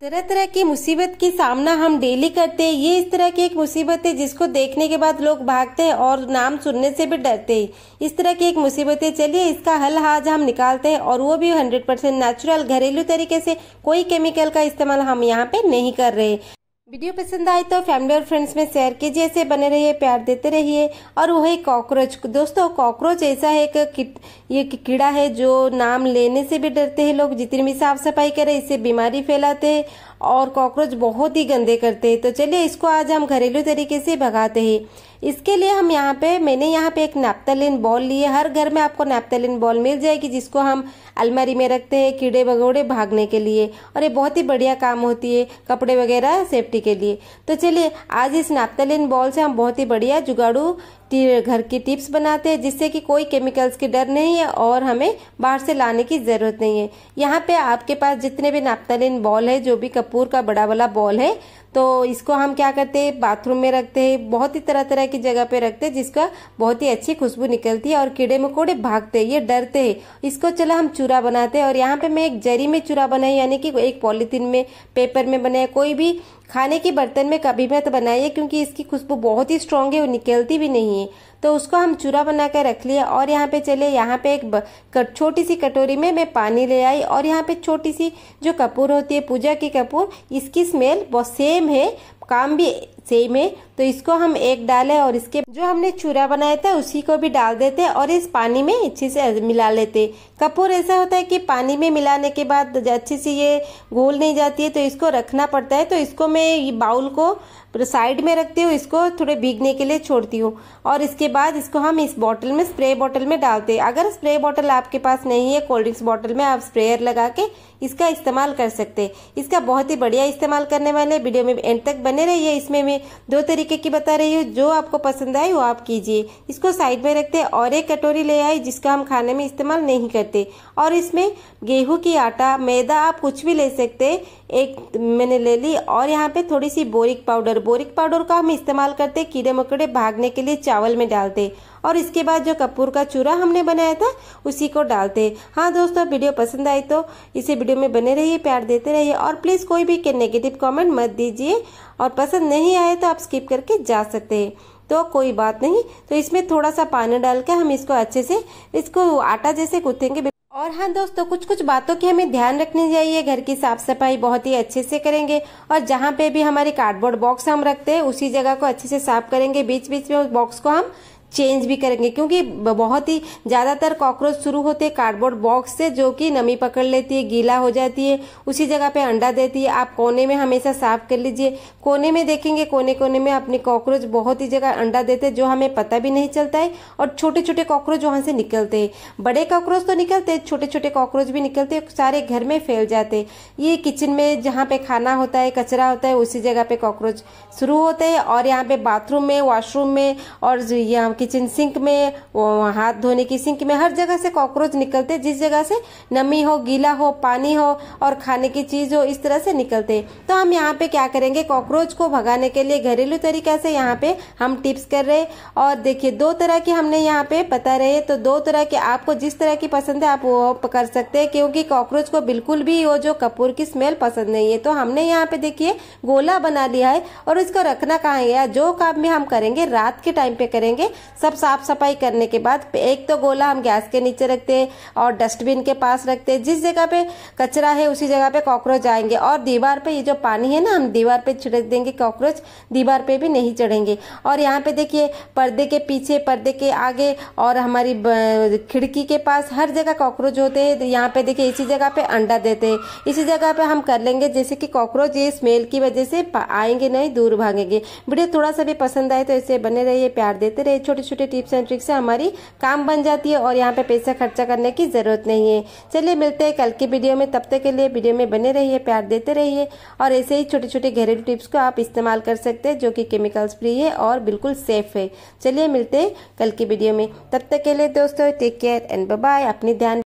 तरह तरह की मुसीबत की सामना हम डेली करते हैं ये इस तरह की एक मुसीबत है जिसको देखने के बाद लोग भागते हैं और नाम सुनने से भी डरते हैं इस तरह की एक मुसीबत है चलिए इसका हल आज हम निकालते हैं और वो भी 100 परसेंट नेचुरल घरेलू तरीके से कोई केमिकल का इस्तेमाल हम यहाँ पे नहीं कर रहे वीडियो पसंद आए तो फैमिली और फ्रेंड्स में शेयर कीजिए ऐसे बने रहिए प्यार देते रहिए और वह है कॉकरोच दोस्तों कॉकरोच ऐसा है एक ये कीड़ा है जो नाम लेने से भी डरते हैं लोग जितनी भी साफ सफाई करें इससे बीमारी फैलाते हैं और कॉकरोच बहुत ही गंदे करते हैं तो चलिए इसको आज हम घरेलू तरीके से भगाते हैं इसके लिए हम यहाँ पे मैंने यहाँ पे एक नैप्तलिन बॉल लिए हर घर में आपको नैप्तलिन बॉल मिल जाएगी जिसको हम अलमारी में रखते हैं कीड़े भगोड़े भागने के लिए और ये बहुत ही बढ़िया काम होती है कपड़े वगैरह सेफ्टी के लिए तो चलिए आज इस नैप्तलिन बॉल से हम बहुत ही बढ़िया जुगाड़ू घर की टिप्स बनाते हैं जिससे कि कोई केमिकल्स की डर नहीं है और हमें बाहर से लाने की ज़रूरत नहीं है यहाँ पे आपके पास जितने भी नापतालीन बॉल है जो भी कपूर का बड़ा वाला बॉल है तो इसको हम क्या करते हैं बाथरूम में रखते हैं बहुत ही तरह तरह की जगह पे रखते हैं जिसका बहुत ही अच्छी खुशबू निकलती है और कीड़े मकोड़े भागते हैं ये डरते हैं इसको चलो हम चूरा बनाते हैं और यहाँ पे मैं एक जरी में चूरा बनाई यानी कि एक पॉलीथीन में पेपर में बनाया कोई भी खाने के बर्तन में कभी मत बनाइए क्योंकि इसकी खुशबू बहुत ही स्ट्रांग है और निकलती भी नहीं है तो उसको हम चूरा बना कर रख लिया और यहाँ पे चले यहाँ पे एक छोटी सी कटोरी में मैं पानी ले आई और यहाँ पे छोटी सी जो कपूर होती है पूजा की कपूर इसकी स्मेल बहुत सेम है काम भी सेम में तो इसको हम एक डाले और इसके जो हमने चूरा बनाया था उसी को भी डाल देते और इस पानी में अच्छे से मिला लेते कपूर ऐसा होता है कि पानी में मिलाने के बाद अच्छे से ये घोल नहीं जाती है तो इसको रखना पड़ता है तो इसको मैं बाउल को साइड में रखती हूँ इसको थोड़े भीगने के लिए छोड़ती हूँ और इसके बाद इसको हम इस बॉटल में स्प्रे बॉटल में डालते हैं अगर स्प्रे बॉटल आपके पास नहीं है कोल्ड ड्रिंक्स बॉटल में आप स्प्रेयर लगा के इसका इस्तेमाल कर सकते हैं इसका बहुत ही बढ़िया इस्तेमाल करने वाले वीडियो में एंड तक बने रहिए इसमें में दो तरीके की बता रही हूँ जो आपको पसंद आए वो आप कीजिए इसको साइड में रखते हैं और एक कटोरी ले आई जिसका हम खाने में इस्तेमाल नहीं करते और इसमें गेहूं की आटा मैदा आप कुछ भी ले सकते एक मैंने ले ली और यहाँ पे थोड़ी सी बोरिक पाउडर बोरिक पाउडर का हम इस्तेमाल करते कीड़े मकोड़े भागने के लिए चावल में डालते और इसके बाद जो कपूर का चूरा हमने बनाया था उसी को डालते हैं हाँ दोस्तों वीडियो पसंद आई तो इसे वीडियो में बने रहिए प्यार देते रहिए और प्लीज़ कोई भी नेगेटिव कमेंट मत दीजिए और पसंद नहीं आए तो आप स्किप करके जा सकते हैं तो कोई बात नहीं तो इसमें थोड़ा सा पानी डाल के हम इसको अच्छे से इसको आटा जैसे कूदेंगे और हाँ दोस्तों कुछ कुछ बातों की हमें ध्यान रखनी चाहिए घर की साफ सफाई बहुत ही अच्छे से करेंगे और जहाँ पे भी हमारे कार्डबोर्ड बॉक्स हम रखते हैं उसी जगह को अच्छे से साफ करेंगे बीच बीच में उस बॉक्स को हम चेंज भी करेंगे क्योंकि बहुत ही ज़्यादातर कॉकरोच शुरू होते हैं कार्डबोर्ड बॉक्स से जो कि नमी पकड़ लेती है गीला हो जाती है उसी जगह पे अंडा देती है आप कोने में हमेशा साफ कर लीजिए कोने में देखेंगे कोने कोने में अपने कॉकरोच बहुत ही जगह अंडा देते हैं जो हमें पता भी नहीं चलता है और छोटे छोटे कॉकरोच वहाँ से निकलते हैं बड़े कॉकरोच तो निकलते हैं छोटे छोटे कॉकरोच भी निकलते हैं सारे घर में फैल जाते ये किचन में जहाँ पे खाना होता है कचरा होता है उसी जगह पे कॉकरोच शुरू होते हैं और यहाँ पे बाथरूम में वॉशरूम में और यहाँ किचन सिंक में हाथ धोने की सिंक में हर जगह से कॉकरोच निकलते जिस जगह से नमी हो गीला हो पानी हो और खाने की चीज़ हो इस तरह से निकलते तो हम यहाँ पे क्या करेंगे कॉकरोच को भगाने के लिए घरेलू तरीका से यहाँ पे हम टिप्स कर रहे और देखिए दो तरह के हमने यहाँ पे पता रहे तो दो तरह के आपको जिस तरह की पसंद है आप वो कर सकते हैं क्योंकि कॉकरोच को बिल्कुल भी वो जो कपूर की स्मेल पसंद नहीं है तो हमने यहाँ पे देखिए गोला बना लिया है और इसको रखना कहा गया जो काम भी हम करेंगे रात के टाइम पे करेंगे सब साफ सफाई करने के बाद एक तो गोला हम गैस के नीचे रखते हैं और डस्टबिन के पास रखते हैं जिस जगह पे कचरा है उसी जगह पे कॉकरोच आएंगे और दीवार पे ये जो पानी है ना हम दीवार पे छिड़क देंगे कॉकरोच दीवार पे भी नहीं चढ़ेंगे और यहाँ पे देखिए पर्दे के पीछे पर्दे के आगे और हमारी खिड़की के पास हर जगह कॉकरोच होते हैं तो यहाँ पे देखिए इसी जगह पे अंडा देते हैं इसी जगह पे हम कर लेंगे जैसे कि कॉकरोच ये स्मेल की वजह से आएंगे नहीं दूर भागेंगे वीडियो थोड़ा सा भी पसंद आए तो इसे बने रहिए प्यार देते रहिए छोटे छोटे टिप्स एंड ट्रिक्स से हमारी काम बन जाती है और यहाँ पे पैसा खर्चा करने की ज़रूरत नहीं है चलिए मिलते हैं कल की वीडियो में तब तक के लिए वीडियो में बने रहिए प्यार देते रहिए और ऐसे ही छोटे छोटे घरेलू टिप्स को आप इस्तेमाल कर सकते हैं जो कि केमिकल्स फ्री है और बिल्कुल सेफ है चलिए मिलते हैं कल की वीडियो में तब तक के लिए दोस्तों टेक केयर एंड बाय अपनी ध्यान